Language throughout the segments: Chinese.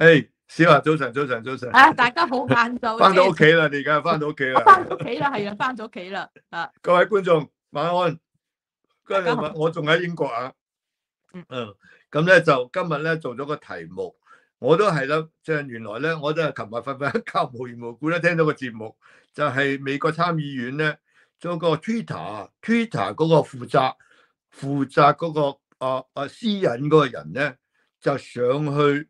诶，小华早晨，早晨，早晨！啊，大家好，晏昼翻 到屋企啦，你而家翻到屋企啦？翻到屋企啦，系啊，翻到屋企啦！啊，各位观众晚安。今日我仲喺英国啊，嗯，咁咧就今日咧做咗个题目，我都系啦，即系原来咧，我都系琴日瞓瞓一觉，无缘无故咧听到个节目，就系美国参议院咧做个 Twitter，Twitter 嗰个负责负责嗰个啊啊私隐嗰个人咧就上去。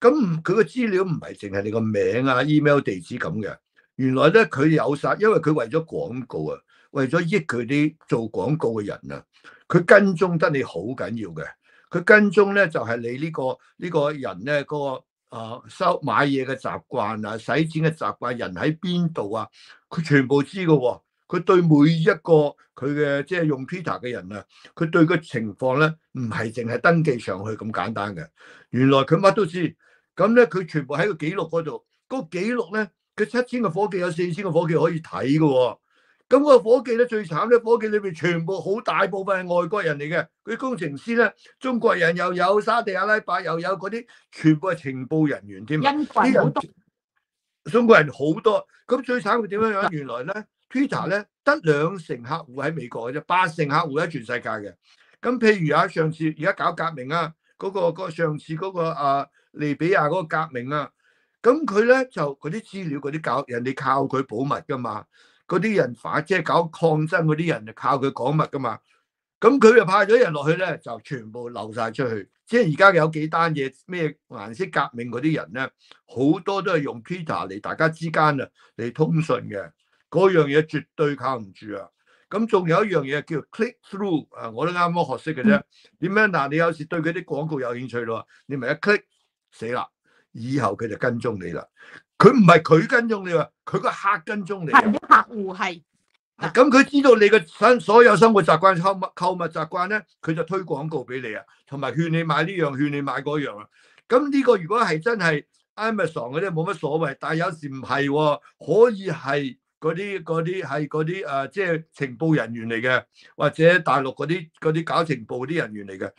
咁佢個資料唔係淨係你個名啊 email 地址咁嘅，原來咧佢有殺，因為佢為咗廣告啊，為咗益佢啲做廣告嘅人啊，佢跟蹤得你好緊要嘅。佢跟蹤咧就係你呢個呢個人咧嗰個啊收買嘢嘅習慣啊，使錢嘅習慣，人喺邊度啊，佢全部知嘅喎。佢對每一個佢嘅即係用 Twitter 嘅人啊，佢對個情況咧唔係淨係登記上去咁簡單嘅。原來佢乜都知。咁咧，佢全部喺个记录嗰度，嗰个记录咧，佢七千个伙计有四千个伙计可以睇嘅。咁个伙计咧最惨咧，伙计里边全部好大部分系外国人嚟嘅，佢工程师咧中国人又有，沙地阿拉伯又有嗰啲，全部系情报人员添，因国好多。中国人好多，咁最惨佢点样样？原来咧，Twitter 咧得两成客户喺美国嘅啫，八成客户喺全世界嘅。咁譬如啊，上次而家搞革命啊，嗰个个上次嗰个啊。利比亞嗰個革命啊，咁佢咧就嗰啲資料、嗰啲教人哋靠佢保密噶嘛，嗰啲人反即系搞抗爭嗰啲人就靠佢講密噶嘛，咁佢就派咗人落去咧，就全部漏晒出去。即係而家有幾單嘢咩顏色革命嗰啲人咧，好多都係用 Twitter 嚟大家之間啊嚟通訊嘅，嗰樣嘢絕對靠唔住啊！咁仲有一樣嘢叫 click through 啊，我都啱啱學識嘅啫。點樣嗱？你有時對佢啲廣告有興趣咯，你咪一 click。死啦！以后佢就跟踪你啦。佢唔系佢跟踪你啊，佢个客跟踪你。系啲客户系。咁佢知道你嘅生所有生活习惯、购物购物习惯咧，佢就推广告俾你啊，同埋劝你买呢样，劝你买嗰样啊。咁呢个如果系真系 Amazon 嗰啲冇乜所谓，但系有时唔系，可以系嗰啲嗰啲系嗰啲诶，即系情报人员嚟嘅，或者大陆嗰啲嗰啲搞情报啲人员嚟嘅。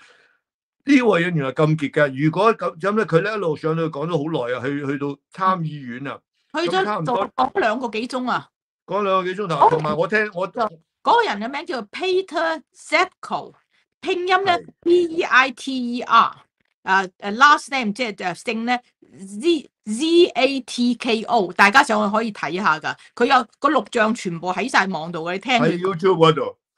呢位原来咁杰嘅，如果咁咁咧，佢咧一路上去讲咗好耐啊，去去到参议院啊，去咗就讲两个几钟啊，讲两个几钟头，同埋我听我嗰个人嘅名叫 Peter z e t k o 拼音咧 P-E-I-T-E-R，诶诶 last name 即系诶姓咧 Z-Z-A-T-K-O，大家上去可以睇下噶，佢有个录像全部喺晒网度嘅，你听喺 YouTube 嗰度。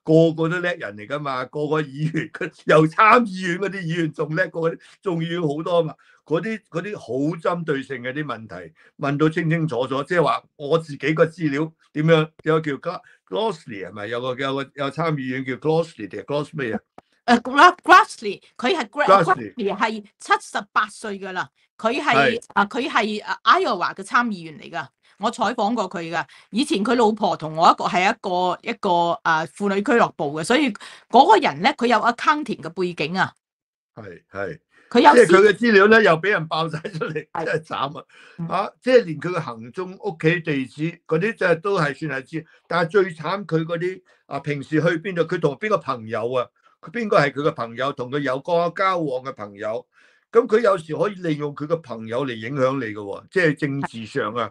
个个都叻人嚟噶嘛，个个议员，佢由参议院嗰啲议员仲叻过，仲要好多啊嘛。嗰啲嗰啲好針對性嘅啲問題，問到清清楚楚，即係話我自己個資料點樣？有叫 g l o s s l e y 係咪？有個有個有參議員叫 g l o s s l e y g l o s s 咩啊？誒，Grassley，佢係 Grassley 係七十八歲噶啦。佢係啊，佢係啊，Iowa 嘅參議員嚟㗎。我採訪過佢㗎，以前佢老婆同我一個係一個一个啊婦女俱樂部嘅，所以嗰個人咧佢有 a c c o u n t n 嘅背景啊，係係，佢有即係佢嘅資料咧又俾人爆晒出嚟，真係慘啊！啊，即係連佢嘅行蹤、屋企地址嗰啲，即係都係算係知。但係最慘佢嗰啲啊，平時去邊度，佢同邊個朋友啊，佢邊個係佢嘅朋友，同佢有个交往嘅朋友，咁佢有時可以利用佢嘅朋友嚟影響你嘅喎，即係政治上啊。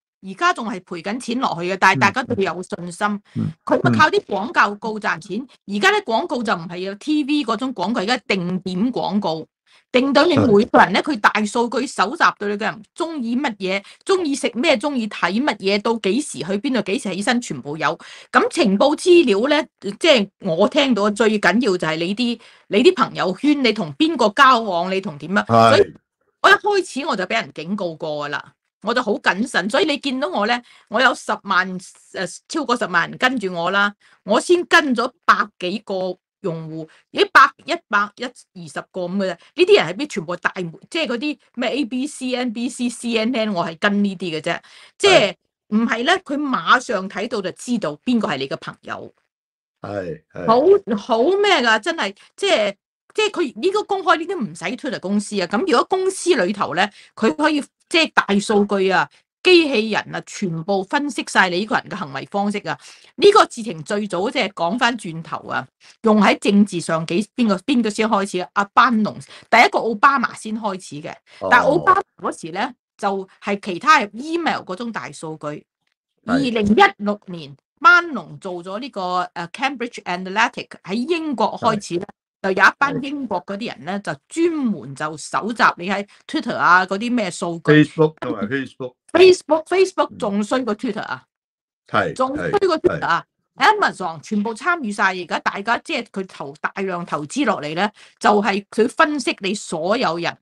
而家仲系赔紧钱落去嘅，但系大家都有信心。佢咪靠啲广告告赚钱？而家咧广告就唔系有 TV 嗰种广告，而家定点广告，定到你每个人咧，佢大数据搜集到你嘅人中意乜嘢，中意食咩，中意睇乜嘢，到几时去边度，几时起身，全部有。咁情报资料咧，即系我听到最紧要就系你啲你啲朋友圈，你同边个交往，你同点啊？所以我一开始我就俾人警告过噶啦。我就好謹慎，所以你見到我咧，我有十萬誒超過十萬人跟住我啦，我先跟咗百幾個用户，一百一百一二十個咁嘅啫，呢啲人係邊全部大媒，即係嗰啲咩 A B C N B C C N N，我係跟呢啲嘅啫，即係唔係咧，佢馬上睇到就知道邊個係你嘅朋友，係好好咩㗎，真系即係。即係佢呢個公開呢啲唔使出嚟公司啊！咁如果公司裏頭咧，佢可以即係大數據啊、機器人啊，全部分析晒你呢個人嘅行為方式啊！呢個事情最早即係講翻轉頭啊，用喺政治上幾邊個邊個先開始啊？阿班農第一個奧巴馬先開始嘅，但係奧巴馬嗰時咧就係其他 email 嗰種大數據。二零一六年，班农做咗呢個诶 Cambridge Analytic 喺英國開始咧，就有一班英国嗰啲人咧，就专门就搜集你喺 Twitter 啊嗰啲咩数据。Facebook 同埋 Facebook。Facebook，Facebook 仲衰過 Twitter 啊，系仲衰過 Twitter 啊，Amazon 全部参与晒，而家大家即系佢投大量投资落嚟咧，就系佢分析你所有人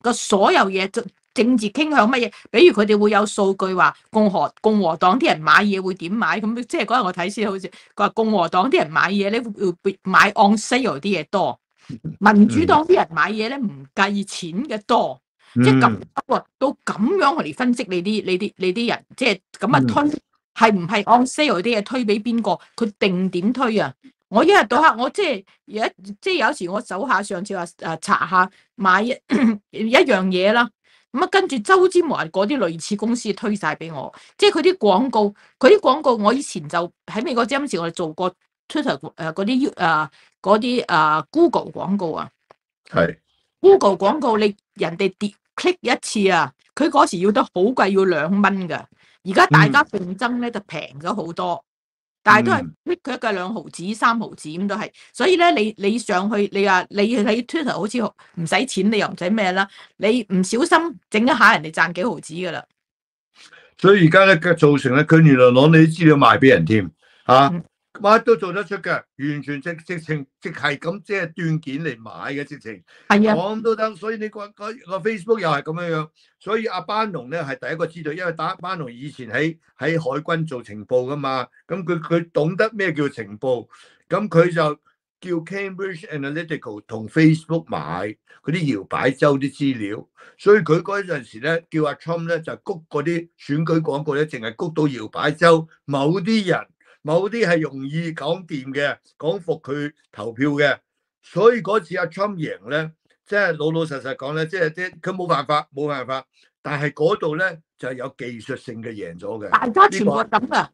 个所有嘢。政治傾向乜嘢？比如佢哋會有數據話共和共和黨啲人買嘢會點買？咁即係嗰日我睇先，好似佢話共和黨啲人買嘢咧會買 on sale 啲嘢多，民主黨啲人買嘢咧唔計錢嘅多。即係咁到咁樣嚟分析你啲你啲你啲人，即係咁啊推係唔係 on sale 啲嘢推俾邊個？佢定點推啊？我一日到黑我即係有即系有時我搜下上次話誒查下買一一樣嘢啦。咁啊，跟住周之华嗰啲類似公司推晒俾我，即係佢啲廣告，佢啲廣告我以前就喺美國之音時我哋做過 Twitter 誒嗰啲，誒嗰啲誒 Google 廣告啊，係 Google 廣告你人哋跌 click 一次啊，佢嗰時要得好貴，要兩蚊噶，而家大家競爭咧就平咗好多。但係都係，佢一個兩毫子、三毫子咁都係，所以咧你你上去你啊，你喺 Twitter 好似唔使錢，你又唔使咩啦，你唔小心整一下人哋賺幾毫子噶啦。所以而家咧，造成咧，佢原來攞你啲資料賣俾人添，嚇。乜都做得出嘅，完全直直情直系咁即系斷件嚟買嘅直情，講都得。所以你個个 Facebook 又係咁樣樣。所以阿班龙咧係第一個知道，因為打班龙以前喺喺海軍做情報噶嘛，咁佢佢懂得咩叫情報。咁佢就叫 Cambridge Analytical 同 Facebook 買嗰啲搖擺州啲資料，所以佢嗰陣時咧叫阿 Trump 咧就谷嗰啲選舉廣告咧，淨係谷到搖擺州某啲人。某啲係容易講掂嘅，講服佢投票嘅，所以嗰次阿 Trump 贏咧，即係老老實實講咧，即係啲佢冇辦法，冇辦法。但係嗰度咧就有技術性嘅贏咗嘅。大家全部咁啊！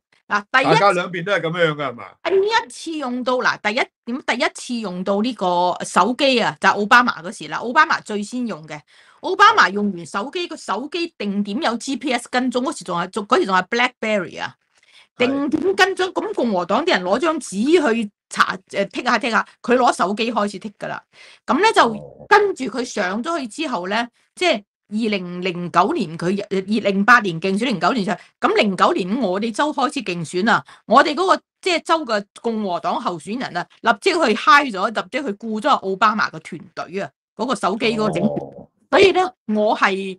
第大家兩邊都係咁樣噶係嘛？第一次用到嗱，第一點第一次用到呢個手機啊，就奧巴馬嗰時啦。奧巴馬最先用嘅，奧巴馬用完手機個手機定點有 GPS 跟蹤嗰時仲係仲嗰時仲係 BlackBerry 啊。定点跟踪，咁共和党啲人攞张纸去查，诶剔下剔下，佢攞手机开始剔噶啦。咁咧就跟住佢上咗去之後咧，即系二零零九年佢二零八年竞选，零九年上。咁零九年我哋州開始競選啊，我哋嗰个即系州嘅共和党候選人啊，立即去 high 咗，立即去雇咗奧巴馬嘅團隊啊，嗰個手機嗰個，所以咧我係。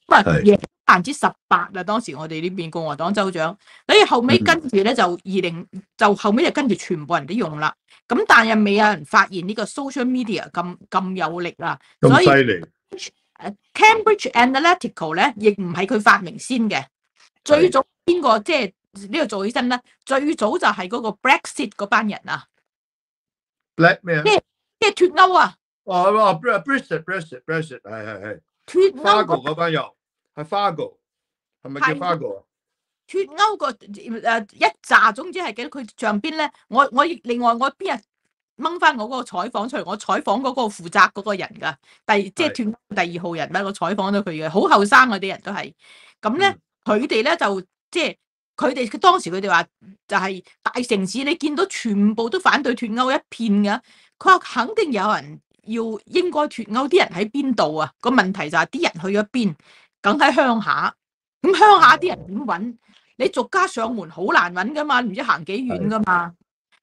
百分之十八啦。當時我哋呢邊共和黨州長，所以後尾跟住咧就二零，就後尾就跟住全部人都用啦。咁但系未有人發現呢個 social media 咁咁有力咁所以 Cambridge Analytical 咧亦唔係佢發明先嘅，最早邊個即係呢個做起身咧？最早就係嗰個 Brexit 嗰班人啊，Brexit 咩？即系脱歐啊！哦哦，Brexit，Brexit，Brexit，系系系脱歐嗰班人。Fargo，系咪叫 f a r 花个？脱欧个诶一扎，总之系几佢上边咧，我我另外我边日掹翻我嗰个采访出嚟，我采访嗰个负责嗰个人噶，第即系脱第二号人咧，我采访咗佢嘅，好后生嗰啲人都系。咁咧佢哋咧就即系佢哋，佢当时佢哋话就系大城市，你见到全部都反对脱欧一片噶。佢话肯定有人要应该脱欧啲人喺边度啊？个问题就系啲人去咗边。梗喺鄉下，咁鄉下啲人點揾？你逐家上門好難揾噶嘛，唔知行幾遠噶嘛。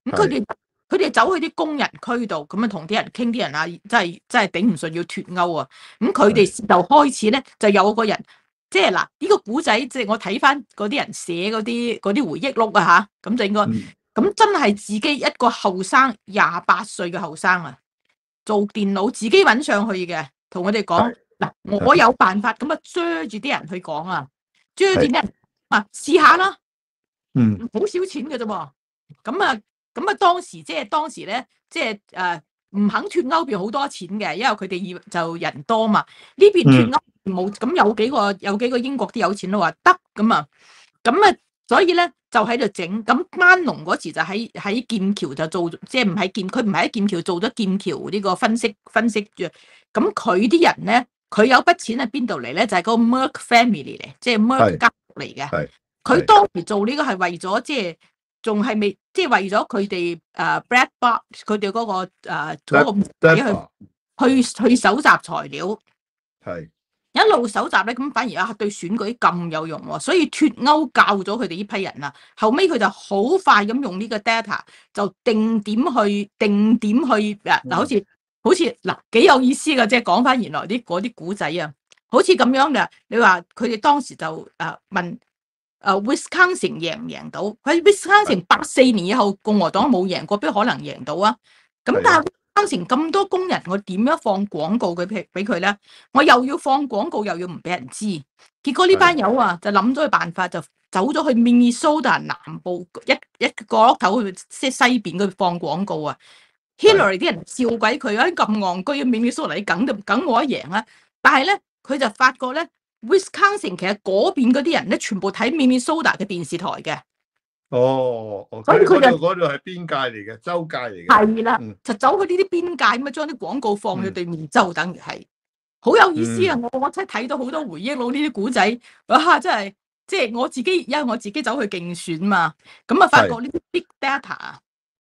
咁佢哋佢哋走去啲工人區度，咁啊同啲人傾啲人啊，真係真系頂唔順要脱歐啊！咁佢哋就開始咧，就有個人，即係嗱，呢個古仔即係我睇翻嗰啲人寫嗰啲啲回憶錄啊吓，咁就应该咁真係自己一個後生廿八歲嘅後生啊，做電腦自己揾上去嘅，同我哋講。嗱，我有办法，咁啊遮住啲人去讲啊，遮住啲人啊，试下啦，嗯，好少钱嘅啫，咁啊，咁啊，当时即系当时咧，即系诶，唔肯脱欧要好多钱嘅，因为佢哋要就人多嘛，呢边脱欧冇，咁有几个有几个英国啲有钱都话得，咁啊，咁啊，所以咧就喺度整，咁班农嗰时就喺喺剑桥就做，即系唔喺剑，佢唔喺剑桥做咗剑桥呢个分析分析嘅，咁佢啲人咧。佢有筆錢喺邊度嚟咧？就係個 Merk family 嚟，即係 Merk 家族嚟嘅。佢當時做呢個係為咗，即係仲係未，即係為咗佢哋诶 Brad b o x 佢哋嗰個誒嗰個去去搜集材料。係一路搜集咧，咁反而啊對選舉咁有用喎。所以脱歐教咗佢哋呢批人啦。後尾佢就好快咁用呢個 data 就定點去定點去嗱，好似。好似嗱幾有意思嘅系講翻原來啲嗰啲古仔啊，好似咁樣嘅。你話佢哋當時就誒問誒，Wisconsin 贏唔贏到？佢 Wisconsin 八四年以後共和黨冇贏過，邊可能贏到啊？咁但係 Wisconsin 咁多工人，我點樣放廣告佢俾俾佢咧？我又要放廣告，又要唔俾人知。結果呢班友啊，就諗咗個辦法，就走咗去 Minnesota 南部一一個角落去即西邊嗰度放廣告啊！Hillary 啲人笑鬼佢，喺咁戆居啊！緬甸蘇達，梗就梗我贏啦！但係咧，佢就發覺咧，Wisconsin 其實嗰邊嗰啲人咧，全部睇緬甸蘇達嘅電視台嘅。哦，所以佢就嗰度係邊界嚟嘅，州界嚟嘅。係啦，就走去呢啲邊界咁啊，將啲廣告放去對面州，等於係好有意思啊！我我真系睇到好多回忆攞呢啲古仔啊，真係即係我自己因我自己走去競選嘛，咁啊發覺呢啲 big data。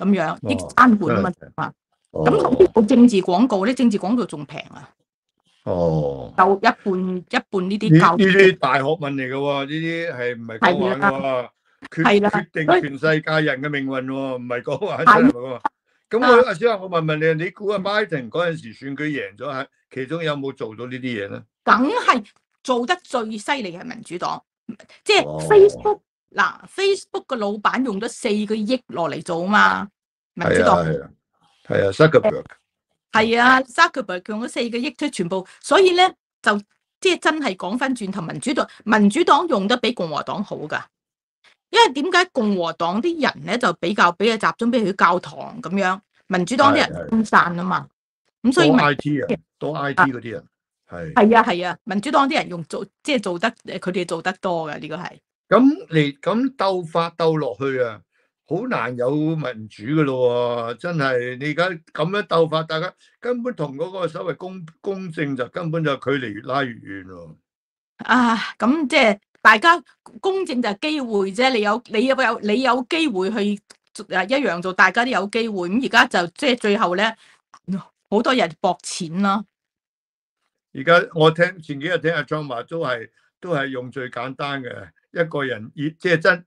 咁樣，啲攤攤啊嘛，咁嗰啲個政治廣告，啲政治廣告仲平啊，哦，就一半一半呢啲，呢啲大學問嚟嘅喎，呢啲係唔係講話嘅喎，決定全世界人嘅命運喎，唔係講話嘅喎。咁我阿小啊，我問問你，你估阿馬英 n 嗰陣時選舉贏咗，其中有冇做到呢啲嘢咧？梗係做得最犀利係民主黨，即係 o k 嗱，Facebook 嘅老板用咗四个亿落嚟做啊嘛，民主党系啊，系啊，Zuckerberg 系啊，Zuckerberg 用咗四个亿即全部，所以咧就即系真系讲翻转头，民主党民主党用得比共和党好噶，因为点解共和党啲人咧就比较比较集中，比较教堂咁样，民主党啲人分散啊嘛，咁所以 IT 啊，多 IT 嗰啲人系系啊系啊，民主党啲人用做即系做得佢哋做得多噶呢个系。咁嚟咁斗法斗落去啊，好难有民主噶咯喎！真系你而家咁样斗法，大家根本同嗰个所谓公公正就根本就距离越拉越远咯。啊，咁即系大家公正就系机会啫。你有你有冇有你有机会去诶一样做，大家都有机会。咁而家就即系最后咧，好多人搏钱啦。而家我听前几日听阿庄话，都系都系用最简单嘅。一個人要即係真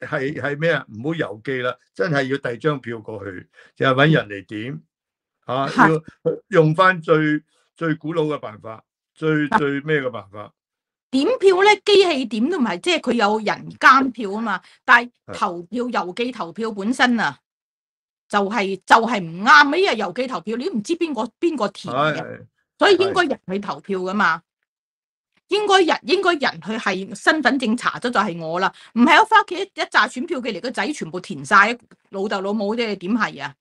係係咩啊？唔好郵寄啦，真係要遞張票過去，就係揾人嚟點啊！要用翻最最古老嘅辦法，最最咩嘅辦法？點票咧？機器點都唔係，即係佢有人間票啊嘛。但係投票郵寄投票本身啊，就係就系唔啱，因為郵寄投票你都唔知邊個边个填嘅，所以應該人去投票噶嘛。应该人应该人去系身份证查咗就系我啦，唔系我翻屋企一一扎选票寄嚟个仔全部填晒，老豆老母啫，系点系啊？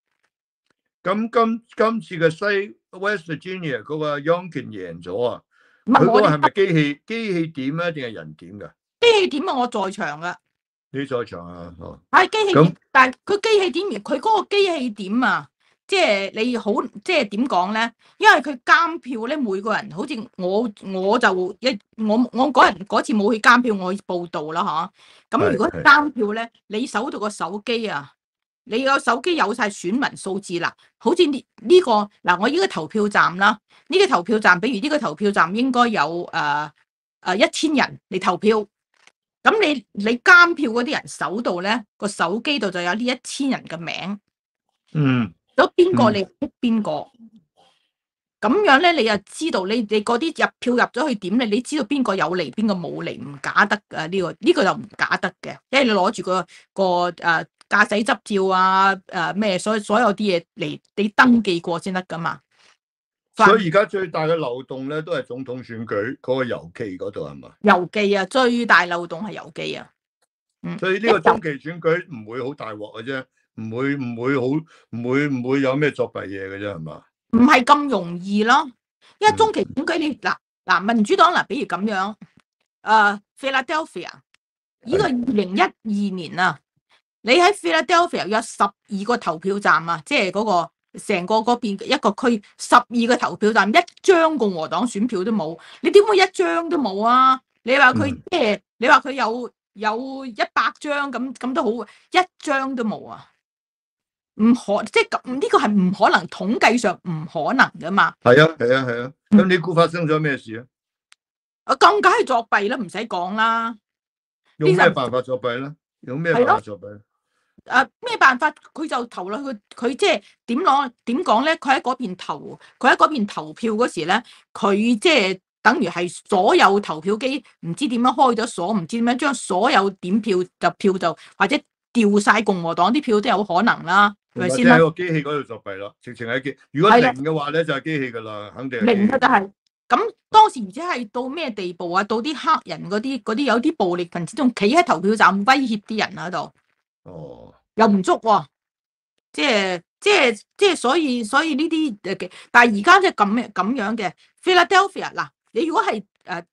咁今今次嘅西 West Virginia 嗰个 Youngkin 赢咗啊，佢嗰个系咪机器机器点啊，定系人点噶？机器点啊，我在场噶。你在场啊？哦。系机器点，但系佢机器点佢嗰个机器点啊。即系你好，即系点讲咧？因为佢监票咧，每个人好似我我就一我我嗰日嗰次冇去监票，我去报道啦，吓。咁如果监票咧，你手度个手机啊，你个手机有晒选民数字啦。好似呢呢个嗱，我依个投票站啦，呢个投票站，比如呢个投票站应该有诶诶一千人嚟投票。咁你你监票嗰啲人手度咧个手机度就有呢一千人嘅名。嗯。咗边个你逼边个咁样咧？你又知道你你嗰啲入票入咗去点咧？你知道边个有嚟，边个冇嚟？唔假得噶呢个呢个就唔假得嘅，因为你攞住个个诶驾驶执照啊诶咩，所所有啲嘢嚟你登记过先得噶嘛。所以而家最大嘅漏洞咧，都系总统选举嗰个邮寄嗰度系嘛？邮寄啊，最大漏洞系邮寄啊。嗯。所以呢个中期选举唔会好大镬嘅啫。唔会唔会好唔会唔会有咩作弊嘢嘅啫系嘛？唔系咁容易咯，因为中期选举你嗱嗱民主党嗱，比如咁样，诶，，Philadelphia 呢个二零一二年啊，你喺 Philadelphia 有十二个投票站啊，即系嗰个成个嗰边一个区十二个投票站一张共和党选票都冇，你点会一张都冇啊？你话佢即系你话佢有有一百张咁咁都好，一张都冇啊？唔可即系咁呢个系唔可能，统计上唔可能噶嘛。系啊系啊系啊。咁你估发生咗咩事啊？啊，更加系作弊啦，唔使讲啦。用咩办法作弊咧？用咩办法作弊？诶，咩办法？佢就投落去，佢即系点攞？点讲咧？佢喺嗰边投，佢喺嗰边投票嗰时咧，佢即系等于系所有投票机唔知点样开咗锁，唔知点样将所有点票就票就或者掉晒共和党啲票都有可能啦。咪即喺个机器嗰度作弊咯，直情喺机。如果零嘅话咧，就系机器噶啦，肯定。明嘅就系咁，当时唔知系到咩地步啊？到啲黑人嗰啲嗰啲有啲暴力分子仲企喺投票站威胁啲人啊！度哦，又唔足喎，即系即系即系，所以所以呢啲诶嘅，但系而家即系咁咁样嘅。Philadelphia 嗱，你如果系诶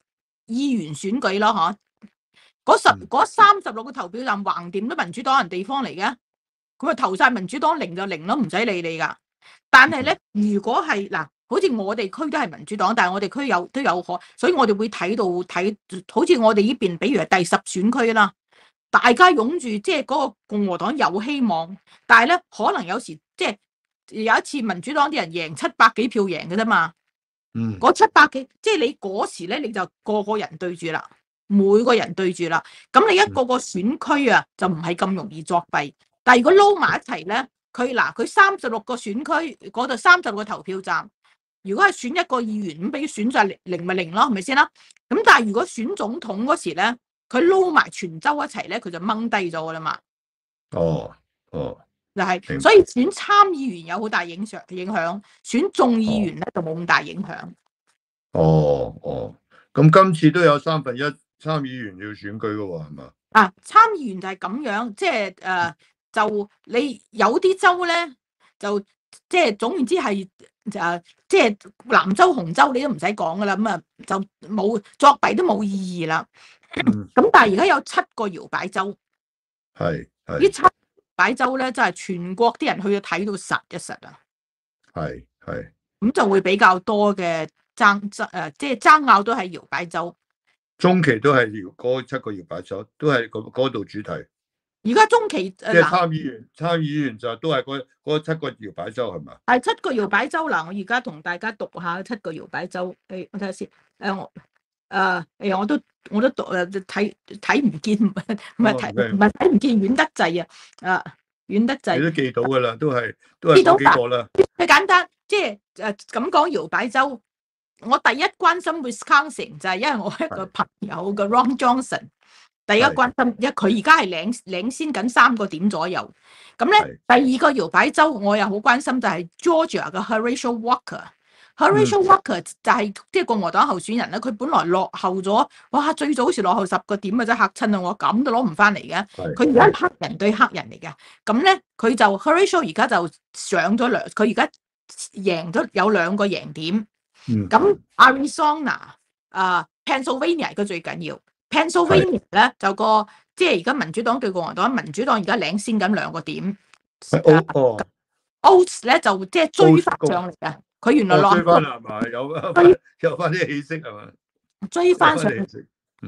议员选举咯，嗬，嗰十嗰三十六个投票站横掂都民主党人地方嚟嘅。佢话投晒民主党零就零咯，唔使理你噶。但系咧，如果系嗱，好似我哋区都系民主党，但系我哋区有都有可，所以我哋会睇到睇，好似我哋呢边，比如第十选区啦，大家拥住，即系嗰个共和党有希望，但系咧可能有时即系有一次民主党啲人赢七百几票赢嘅啫嘛。嗯。嗰七百几，即系你嗰时咧，你就个个人对住啦，每个人对住啦，咁你一个个选区啊，就唔系咁容易作弊。但系如果捞埋一齐咧，佢嗱佢三十六个选区嗰度三十六个投票站，如果系选一个议员咁，俾佢选就零咪零咯，系咪先啦？咁但系如果选总统嗰时咧，佢捞埋全州一齐咧，佢就掹低咗噶啦嘛。哦哦，就系，所以选参议员有好大影响影响，选众议员咧就冇咁大影响。哦哦，咁今次都有三分一参议员要选举噶喎，系嘛？啊，参议员就系咁样，即系诶。就你有啲州咧，就即系总言之系诶，即系南州、红州，你都唔使讲噶啦。咁啊，就冇作弊都冇意义啦。咁但系而家有七个摇摆州，系，呢七摆州咧，就系全国啲人去到睇到实一实啊。系系，咁就会比较多嘅争争诶，即系争拗都系摇摆州。中期都系摇嗰七个摇摆州，都系嗰度主题。而家中期即係參議員，參議就都係嗰七個搖擺州係嘛？係七個搖擺州嗱，我而家同大家讀下七個搖擺州。誒，我睇下先。誒，我诶、誒，我都我都读诶，睇睇唔見，唔係睇唔系睇唔見遠得滯啊！啊，遠得滯。你都記到㗎啦，都係都係就幾個啦。最簡單，即係诶咁講搖擺州。我第一關心 w i s c o n s i n 就係因為我一個朋友嘅 Ron Johnson。第一关心一，佢而家系领领先紧三个点左右。咁咧，第二个摇摆州，我又好关心就系 Georgia 嘅 h o r a t i o Walker。h o r a t i o Walker 就系即系共和党候选人咧，佢本来落后咗，哇，最早好似落后十个点嘅啫，吓亲啊我，咁都攞唔翻嚟嘅。佢而家黑人对黑人嚟嘅，咁咧佢就 h o r a t i o 而家就上咗两，佢而家赢咗有两个赢点。咁 Arizona 啊，Pennsylvania 佢最紧要。Pennsylvania 咧就個即係而家民主黨對共和黨，民主黨而家領先緊兩個點。Oates 咧就即係追翻上嚟啊！佢原來落，追翻啦嘛，有翻有翻啲氣息係嘛，追翻上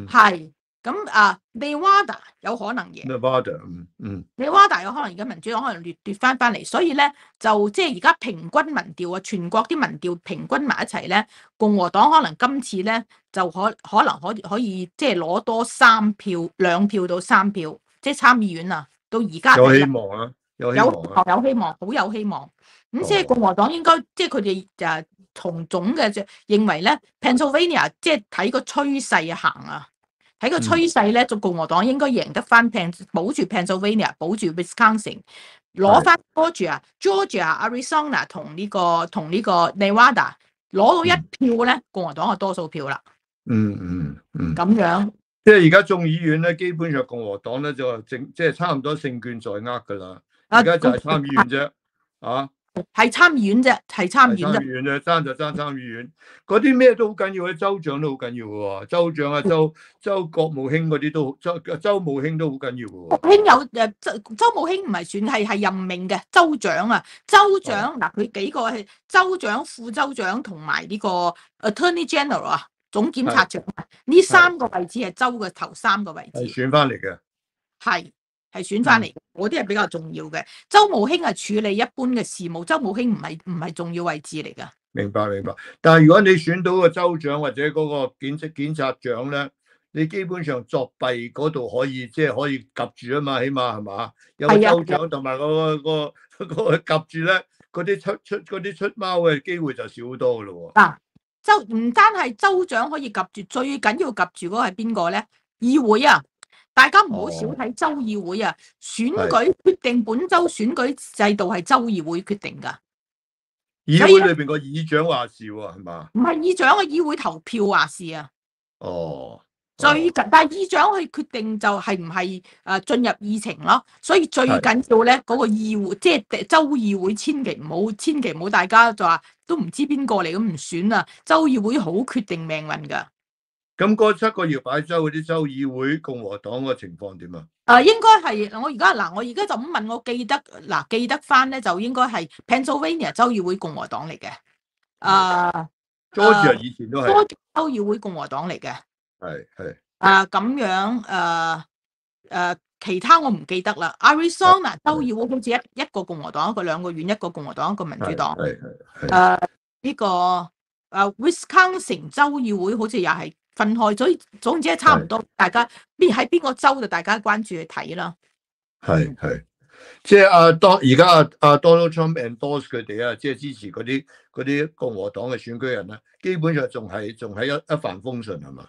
係。咁啊，Nevada 有可能贏。Nevada，嗯嗯，Nevada 有可能而家民主黨可能掠奪翻翻嚟，所以咧就即係而家平均民調啊，全國啲民調平均埋一齊咧，共和黨可能今次咧就可可能可可以即係攞多三票兩票到三票，即係參議院啊，到而家有希望啊，有有希望，好有希望。咁即係共和黨應該即係佢哋诶从总嘅認為咧，Pennsylvania 即係睇個趨勢行啊。喺个趋势咧，就共和党应该赢得翻，保住 Pennsylvania，保住 Wisconsin，攞翻 Georgia、Georgia、Arizona 同呢个同呢个 Nevada，攞到一票咧，共和党就多数票啦。嗯嗯嗯，咁样，即系而家众议院咧，基本上共和党咧就正，即系差唔多胜券在握噶啦。而家就系参议院啫，啊。系参议院啫，系参议院啫。参议院啫，争就争参议院。嗰啲咩都好紧要，啲州长都好紧要嘅州长啊，州州国务卿嗰啲都周周务卿都好紧要嘅。武兴有诶，周周务卿唔系选系系任命嘅州长啊。州长嗱，佢几个系州长、副州长同埋呢个 Attorney General 啊，总检察长呢三个位置系州嘅头三个位置。系选翻嚟嘅。系。系选翻嚟，我啲系比较重要嘅。周冇兴系处理一般嘅事务，周冇兴唔系唔系重要位置嚟噶。明白明白，但系如果你选到个州长或者嗰个检职检察长咧，你基本上作弊嗰度可以即系可以及住啊嘛，起码系嘛？有又州长同埋个个个个及住咧，嗰啲出出嗰啲出猫嘅机会就少好多噶咯。嗱，州唔单系州长可以及住，最紧要及住嗰个系边个咧？议会啊！大家唔好少睇州议会啊！选举决定本州选举制度系州议会决定噶，议会里边个议长话事啊，系嘛？唔系议长啊，议会投票话事啊。哦，最近，但系议长去决定就系唔系诶进入议程咯。所以最紧要咧，嗰个议会即系周议会，千祈唔好，千祈唔好，大家就话都唔知边个嚟咁唔选啊！州议会好决定命运噶。咁嗰七个月摆州嗰啲州议会共和党嘅情况点啊？诶，应该系我而家嗱，我而家就咁问我记得嗱，记得翻咧就应该系 Pennsylvania 州议会共和党嚟嘅。啊，George 以前都系州议会共和党嚟嘅。系系。啊咁样诶诶，其他我唔记得啦。Arizona 州议会好似一一个共和党一个两个院，一个共和党一个民主党。系系系。诶呢个诶 Wisconsin 州议会好似又系。分开，所以总之系差唔多，大家边喺边个州就大家关注去睇啦。系系，即系阿当而家阿阿 Donald Trump endorse 佢哋啊，即系支持嗰啲嗰啲共和党嘅选举人啦，基本上仲系仲系一一帆风顺系嘛？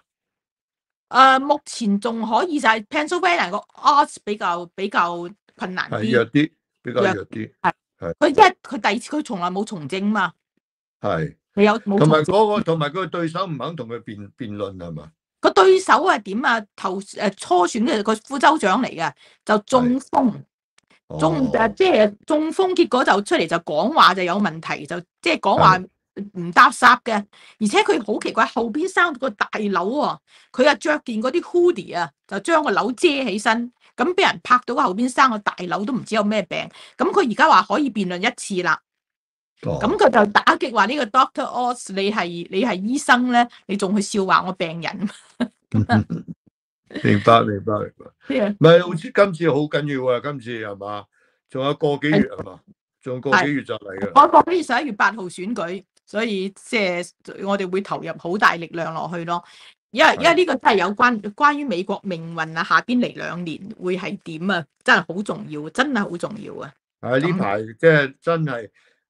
诶，目前仲可以就系 Pennsylvania 个 US 比较比较困难啲，弱啲，比较弱啲，系系。佢一佢第二次佢从来冇从政嘛？系。你有冇？同埋嗰个，同埋佢对手唔肯同佢辩辩论系嘛？个对手系点啊？投诶初选嘅个副州长嚟嘅，就中风，中诶即系中风，结果就出嚟就讲话就有问题，就即系讲话唔搭霎嘅。而且佢好奇怪，后边生个大瘤喎，佢啊着件嗰啲 hoodie 啊，就将个瘤遮起身，咁俾人拍到个后边生个大瘤都唔知有咩病。咁佢而家话可以辩论一次啦。咁佢就打击话呢个 Doctor Oz，你系你系医生咧，你仲去笑话我病人。明白，明白，明白。唔系，好似今次好紧要啊，今次系嘛？仲有个几月系嘛？仲个几月就嚟噶。我个几月十一月八号选举，所以即系我哋会投入好大力量落去咯。因为因为呢个真系有关关于美国命运啊，下边嚟两年会系点啊？真系好重要，真系好重要啊！系呢排即系真系。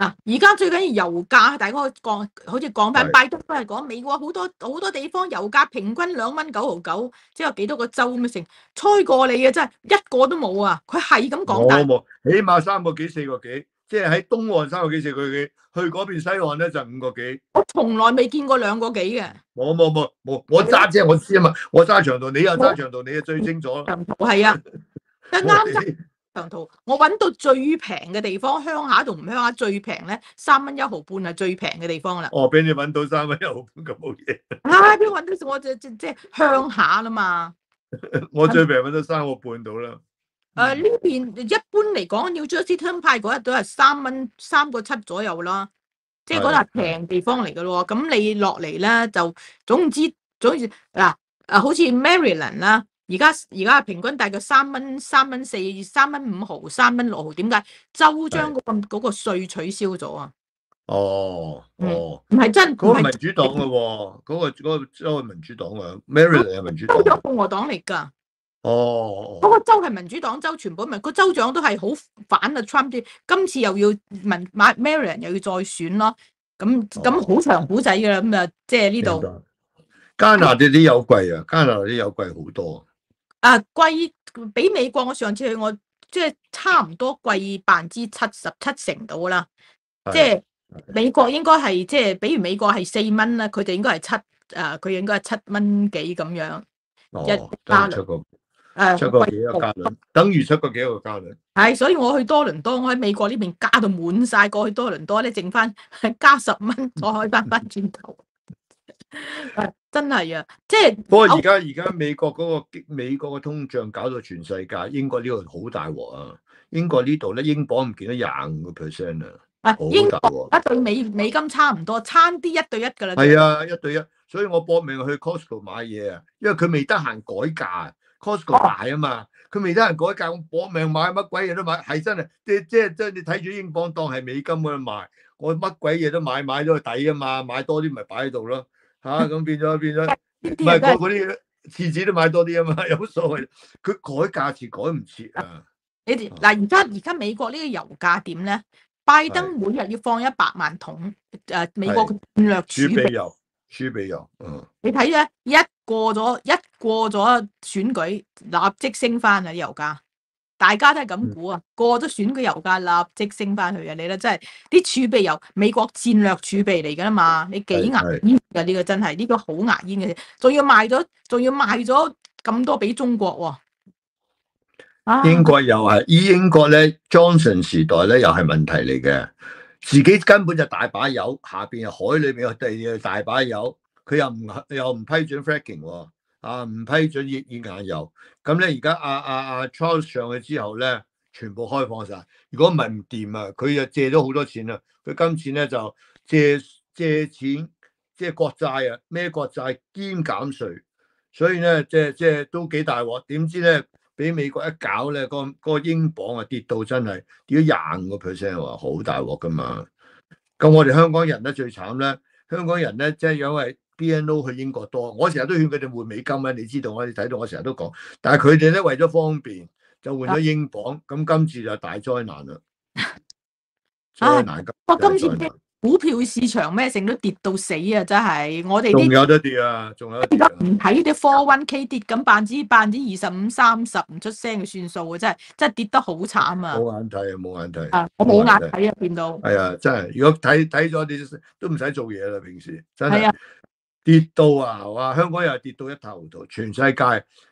嗱，而家最紧要油价，大家可以好似讲翻。拜登都系讲，美国好多好多地方油价平均两蚊九毫九，即系有几多个州咁成，吹过你嘅真系一个都冇啊！佢系咁讲。冇冇，起码三个几四个几，即系喺东岸三个几四个几，去嗰边西岸咧就五个几。我从来未见过两个几嘅。冇冇冇冇，我揸车我知啊嘛，我揸长途，你又揸长途，你又最清楚。长途系啊，啱 上图，我揾到最平嘅地方，乡下同唔乡下最平咧，三蚊一毫半系最平嘅地方啦。哦，俾你揾到三蚊一毫半咁好嘢。啊，俾你到，我就即即乡下啦嘛。我最平揾到三毫半到啦。诶，呢边一般嚟讲，要 j u s y s t e n 派嗰日都系三蚊三个七左右啦。即系嗰度平地方嚟嘅咯。咁你落嚟咧，就总之总之嗱，啊，好似 Maryland 啦。而家而家平均大概三蚊三蚊四三蚊五毫三蚊六毫，点解州長嗰个嗰個税取消咗啊？哦哦，唔系真，嗰個民主党嘅喎，嗰個嗰個州系民主党嘅，Marian 係民主党，州長共和党嚟噶。哦哦哦。嗰州系民主党州全部咪个州长都系好反啊 Trump 啲。今次又要民馬 Marian 又要再选咯。咁咁好长古仔噶啦。咁啊，即系呢度。加拿大啲有贵啊，加拿大啲有贵好多。啊，贵比美国，我上次去我即系差唔多贵百分之七十七成到啦，即系美国应该系即系，比如美国系四蚊啦，佢哋应该系七，诶佢应该系七蚊几咁样一加仑，诶，出个几个加仑？等于出个几个加仑？系，所以我去多伦多，我喺美国呢边加到满晒，过去多伦多咧，剩翻加十蚊，我开翻翻转头。真系啊，即系。不过而家而家美国嗰个美国嘅通胀搞到全世界，英国呢度好大镬啊！英国呢度咧，英镑唔见得廿五个 percent 啊。啊，英国一对美美金差唔多，差啲一对一噶啦。系啊，一对一。所以我搏命去 Costco 买嘢啊，因为佢未得闲改价 Costco 大啊嘛，佢未得闲改价，我搏命买乜鬼嘢都买，系真系，即即即你睇住英镑当系美金咁样买，我乜鬼嘢都买，买咗去抵啊嘛，买多啲咪摆喺度咯。吓咁变咗变咗，唔系嗰啲次次都买多啲啊嘛，有乜所谓？佢改价钱改唔切啊！你哋嗱，而家而家美国呢个油价点咧？拜登每日要放一百万桶诶，美国嘅战略储备油储备油，嗯，你睇咧，一过咗一过咗选举，立即升翻啊！啲油价。大家都係咁估啊，过咗选選油價立即升翻去啊！你咧真係啲儲備油，美國戰略儲備嚟噶嘛？你幾牙煙噶呢個真係呢個好牙煙嘅，仲要賣咗，仲要賣咗咁多俾中國喎。英國又係，依英國咧，Johnson 時代咧又係問題嚟嘅，自己根本就大把油，下边海裏边有第二大把油，佢又唔又唔批准 fracking 喎。啊，唔批准液液眼油，咁咧而家阿阿阿 Charles 上去之后咧，全部开放晒。如果唔系唔掂啊，佢又借咗好多钱啊，佢今次咧就借借钱即系国债啊，咩国债兼减税，所以咧即系都几大镬。点知咧俾美国一搞咧，个个英镑啊跌到真系跌咗廿五个 percent，话好大镬噶嘛。咁我哋香港人咧最惨咧，香港人咧即系因为。b n o 去英國多，我成日都勸佢哋換美金啊！你知道我哋睇到，我成日都講，但係佢哋咧為咗方便就換咗英鎊，咁今次就大災難啦！災難今，哇！今次股票市場咩成都跌到死啊！真係我哋仲有得跌啊！仲有而家唔睇啲 four one k 跌咁百分之百分之二十五三十唔出聲嘅算數啊！真係真係跌得好慘啊！冇眼睇啊！冇眼睇啊！我冇眼睇啊！變到係啊！真係如果睇睇咗，你都唔使做嘢啦。平時係啊。跌到啊，香港又跌到一塌糊涂，全世界，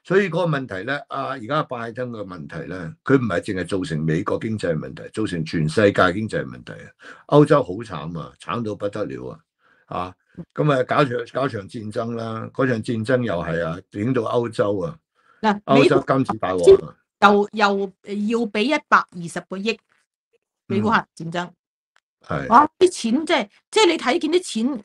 所以嗰个问题咧，啊，而家拜登嘅问题咧，佢唔系净系造成美国经济问题，造成全世界经济问题啊，欧洲好惨啊，惨到不得了啊，啊，咁啊搞场搞场战争啦，嗰场战争又系啊，影到欧洲啊，嗱，欧洲今次大祸，又又要俾一百二十个亿，美国核战争，系，哇，啲钱即系，即系你睇见啲钱。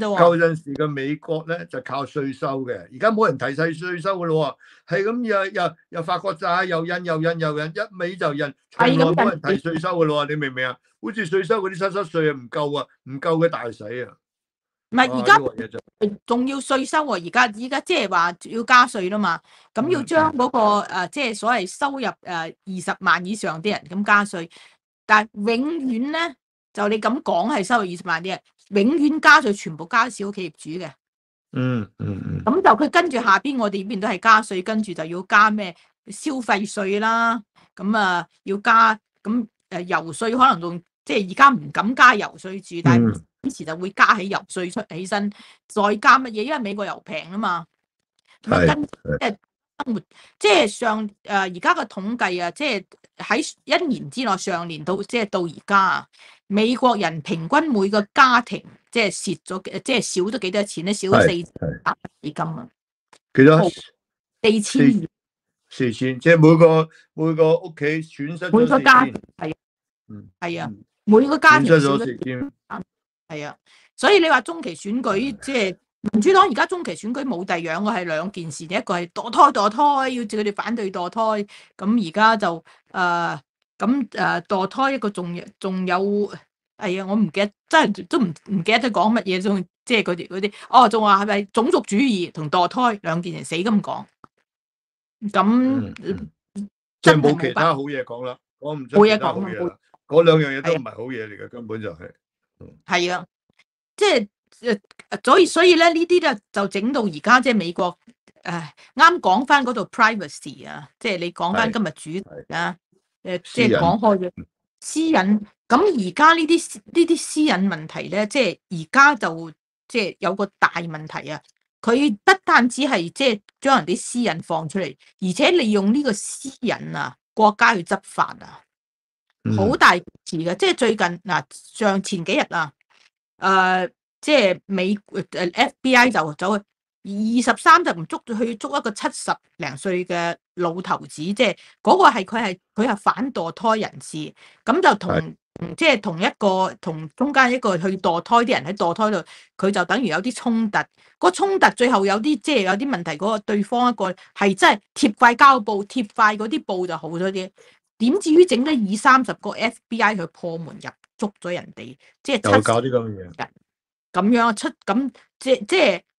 旧阵时嘅美国咧就靠税收嘅，而家冇人提晒税收噶咯，系咁又又又发国债，又印又印又印，一味就印，系咁人提税收噶咯，你明唔明啊？好似税收嗰啲收收税啊，唔够啊，唔够佢大使啊，唔系而家仲要税收啊，而家依家即系话要加税啦嘛，咁要将嗰个诶即系所谓收入诶二十万以上啲人咁加税，但系永远咧就你咁讲系收入二十万啲人。永远加税，全部加小企业主嘅。嗯嗯嗯。咁就佢跟住下边，我哋呢边都系加税，跟住就要加咩消费税啦。咁啊，要加咁诶油税，可能仲即系而家唔敢加油税住，但系有时就会加起油税出起身，再加乜嘢，因为美国油平啊嘛。系。即系生活，即系上诶，而家嘅统计啊，即系喺一年之内，上年到即系到而家啊。美國人平均每個家庭即係蚀咗，即系少咗幾多錢咧？少四百美金啊！幾多？四千。四千，即係每個每个屋企损失。每個家系，啊，嗯，啊，每個家庭，失咗四千。啊，所以你話中期選舉，即係民主黨而家中期選舉冇第二樣嘅係兩件事，一個係墮胎墮胎，要佢哋反對墮胎，咁而家就誒。咁诶墮胎一個仲有仲有係啊！我唔記得真係都唔唔記得佢講乜嘢，仲即係佢哋嗰啲哦，仲話係咪種族主義同墮胎兩件事死咁講？咁即係冇其他好嘢講啦，我唔冇嘢講啦，嗰兩樣嘢都唔係好嘢嚟嘅，根本就係係啊，即係所以所以咧呢啲咧就整到而家即係美國诶啱講翻嗰度 privacy 啊，即係你講翻今日主題啊。诶，即系讲开私隐，咁而家呢啲呢啲私隐问题咧，即系而家就即系有个大问题啊！佢不单止系即系将人啲私隐放出嚟，而且利用呢个私隐啊，国家去执法啊，好大事嘅。即系最近嗱，上前几日啊，诶，即系美诶 FBI 就走去。二十三就唔捉去捉一个七十零岁嘅老头子，即系嗰个系佢系佢系反堕胎人士，咁就同即系同一个同中间一个去堕胎啲人喺堕胎度，佢就等于有啲冲突，个冲突最后有啲即系有啲问题，嗰个对方一个系真系贴块胶布，贴块嗰啲布就好咗啲，点至于整得二三十个 FBI 去破门入捉咗人哋，即系又搞啲咁嘅嘢，咁样出咁即系即系。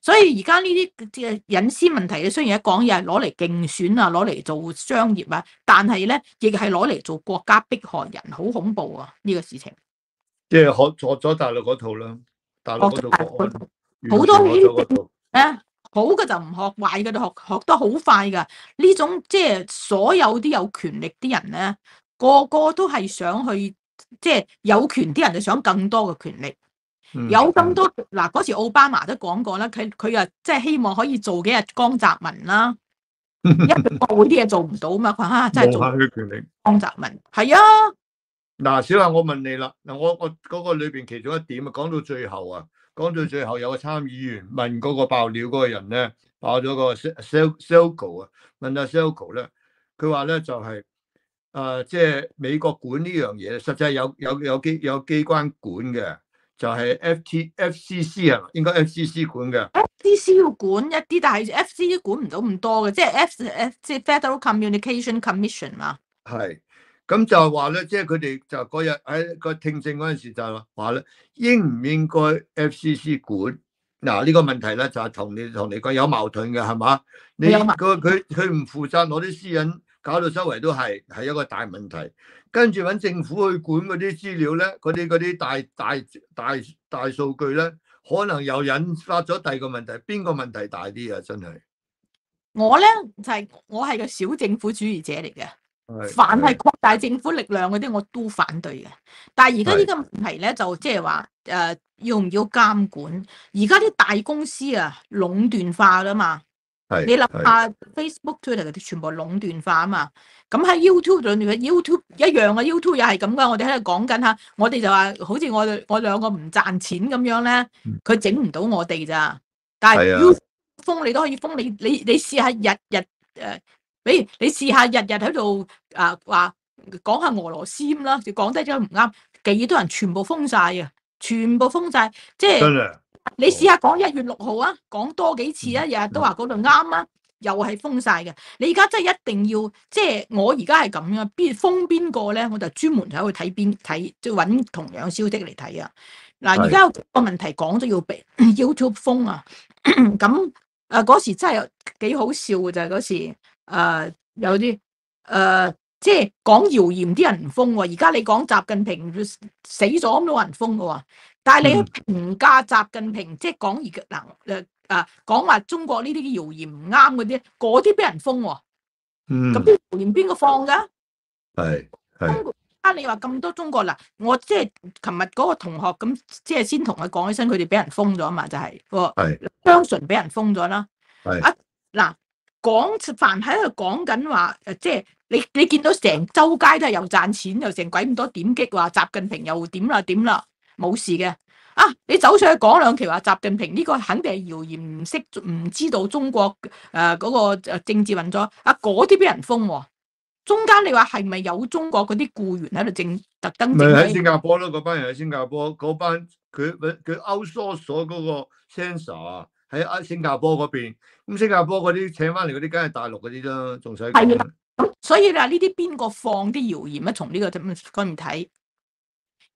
所以而家呢啲即系隐私问题咧，虽然一讲又系攞嚟竞选啊，攞嚟做商业啊，但系咧亦系攞嚟做国家逼害人，好恐怖啊！呢个事情即系学学咗大陆嗰套啦，大陆嗰套好多呢啲好嘅就唔学，坏嘅就学，学得好快噶。呢种即系所有啲有权力啲人咧，个个都系想去，即系有权啲人就想更多嘅权力。有咁多嗱，嗰时奥巴马都讲过啦，佢佢又即系希望可以做几日江泽民啦，一个国会啲嘢做唔到嘛，佢吓真系做唔权力。江泽民系啊，嗱小华我问你啦，嗱我我嗰个里边其中一点啊，讲到最后啊，讲到最后有个参议员问嗰个爆料嗰个人咧，爆咗个 sel sel e c o 啊，问阿 selco 咧，佢话咧就系诶，即系美国管呢样嘢，实际有有有机有机关管嘅。就係 F T F C C 啊，應該 F C C 管嘅，F C C 要管一啲，但係 F C C 管唔到咁多嘅，即係 F F 即系 Federal Communication Commission 嘛。係，咁就話咧，即係佢哋就嗰日喺個聽證嗰陣時就話話咧，應唔應該 F C C 管？嗱呢個問題咧就係同你同你講有矛盾嘅係嘛？你有佢佢佢唔負責攞啲私隱搞到周圍都係係一個大問題。跟住揾政府去管嗰啲資料咧，嗰啲嗰啲大大大大數據咧，可能又引發咗第二個問題，邊個問題大啲啊？真係我咧就係我係個小政府主義者嚟嘅，凡係擴大政府力量嗰啲我都反對嘅。但係而家呢個問題咧就即係話誒，要唔要監管？而家啲大公司啊，壟斷化啦嘛。你谂下 Facebook、Twitter 佢啲全部垄断化啊嘛，咁喺 YouTube 度，YouTube 一样啊，YouTube 又系咁噶。我哋喺度讲紧吓，我哋就话好似我我两个唔赚钱咁样咧，佢整唔到我哋咋？但系封你都可以封你，你你试下日日诶，比如你试下日日喺度啊，话讲下俄罗斯啦，啦，讲得咗唔啱，几多人全部封晒啊，全部封晒，即系。你试下讲一月六号啊，讲多几次啊，日日都话嗰度啱啊，又系封晒嘅。你而家真系一定要，即系我而家系咁样，边封边个咧，我就专门走去睇边睇，即系搵同样消息嚟睇啊。嗱，而家个问题讲咗要被 YouTube 封啊，咁诶嗰时真系几好笑嘅就系嗰时，诶有啲诶即系讲谣言啲人唔封，而家你讲习近平死咗咁多人封嘅喎。但系你评价习近平，即系讲而嗱诶啊，讲话中国呢啲谣言唔啱嗰啲，嗰啲俾人封喎。嗯。咁啲谣言边个放噶？系系。啊！你话咁多中国嗱，我即系琴日嗰个同学咁，即系先同佢讲起身，佢哋俾人封咗啊嘛，就系。系。张纯俾人封咗啦。系。啊嗱，讲凡喺度讲紧话诶，即系你你见到成周街都系又赚钱又成鬼咁多点击，话习近平又点啦点啦。冇事嘅啊！你走上去講兩期話，習近平呢個肯定係謠言，唔識唔知道中國誒嗰個政治運作。啊，嗰啲俾人封喎，中間你話係咪有中國嗰啲僱員喺度正特登？唔喺新加坡咯，嗰班人喺新加坡嗰班佢佢歐疏所嗰個 censor 喺新加坡嗰邊。咁新加坡嗰啲請翻嚟嗰啲，梗係大陸嗰啲啦，仲使？係啦，所以啦，呢啲邊個放啲謠言咧？從呢個方面睇。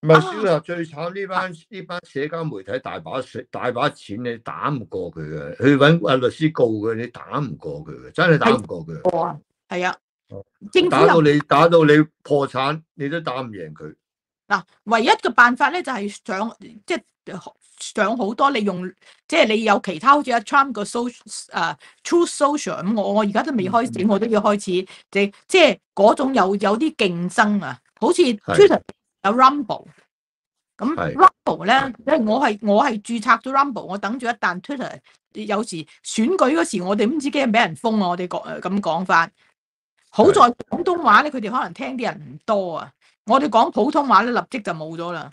唔系，小刘最惨呢班呢班社交媒体大把大把钱，你打唔过佢嘅，去搵阿律师告佢，你打唔过佢嘅，真系打唔过佢。过啊，系啊，打到你打到你破产，你都打唔赢佢。嗱，唯一嘅办法咧就系上即系上好多，你用即系你有其他好似阿 Trump 个 social 啊 True Social 咁，我我而家都未开始，我都要开始即即系嗰种有有啲竞争啊，好似 Twitter。有 Rumble，咁 Rumble 咧，即系我系我系注册咗 Rumble，我等住一旦 Twitter，有时选举嗰时我哋唔知惊俾人封啊，我哋講诶咁讲法。好在广东话咧，佢哋可能听啲人唔多啊，我哋讲普通话咧，立即就冇咗啦。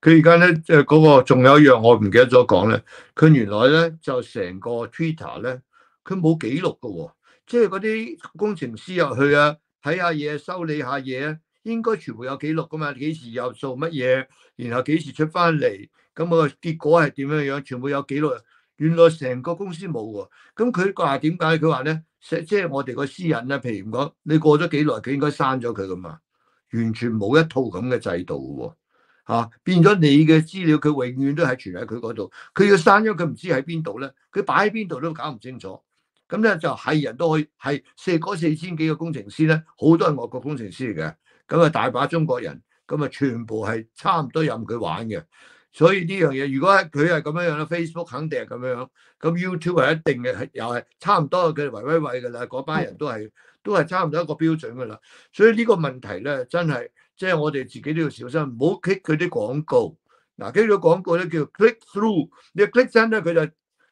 佢而家咧，即系嗰个仲有一样我唔记得咗讲咧，佢原来咧就成个 Twitter 咧，佢冇记录嘅，即系嗰啲工程师入去啊，睇下嘢，修理下嘢啊。应该全部有记录噶嘛？几时又做乜嘢？然后几时出翻嚟？咁個结果系点样样？全部有记录。原来成个公司冇喎。咁佢話点解？佢话咧，即系我哋个私隐咧。譬如唔讲，你过咗几耐，佢应该删咗佢噶嘛？完全冇一套咁嘅制度喎。吓，变咗你嘅资料，佢永远都系存喺佢嗰度。佢要删咗，佢唔知喺边度咧。佢摆喺边度都搞唔清楚。咁咧就系人都可以系四嗰四千几个工程师咧，好多係外国工程师嚟嘅。咁啊大把中國人，咁啊全部係差唔多任佢玩嘅，所以呢樣嘢如果佢係咁樣樣咧，Facebook 肯定係咁樣咁 YouTube 係一定嘅，又係差唔多佢維威維嘅啦，嗰班人都係都係差唔多一個標準嘅啦，所以呢個問題咧真係即係我哋自己都要小心，唔好 click 佢啲廣告，嗱 click 咗廣告咧叫 click through，你 click 真咧佢就。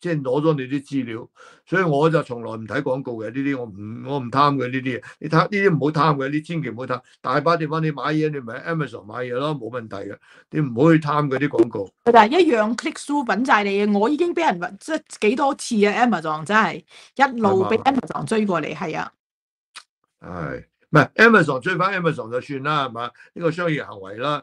即系攞咗你啲资料，所以我就从来唔睇广告嘅呢啲，我唔我唔贪嘅呢啲嘢。你睇呢啲唔好贪嘅，你千祈唔好贪。大把地方你买嘢，你咪喺 Amazon 买嘢咯，冇问题嘅。你唔好去贪嗰啲广告。但系一样 click through 品你嘅，我已经俾人即系几多次啊！Amazon 真系一路俾 Amazon 追过嚟，系啊，系唔系？Amazon 追翻 Amazon 就算啦，系嘛？呢个商业行为啦。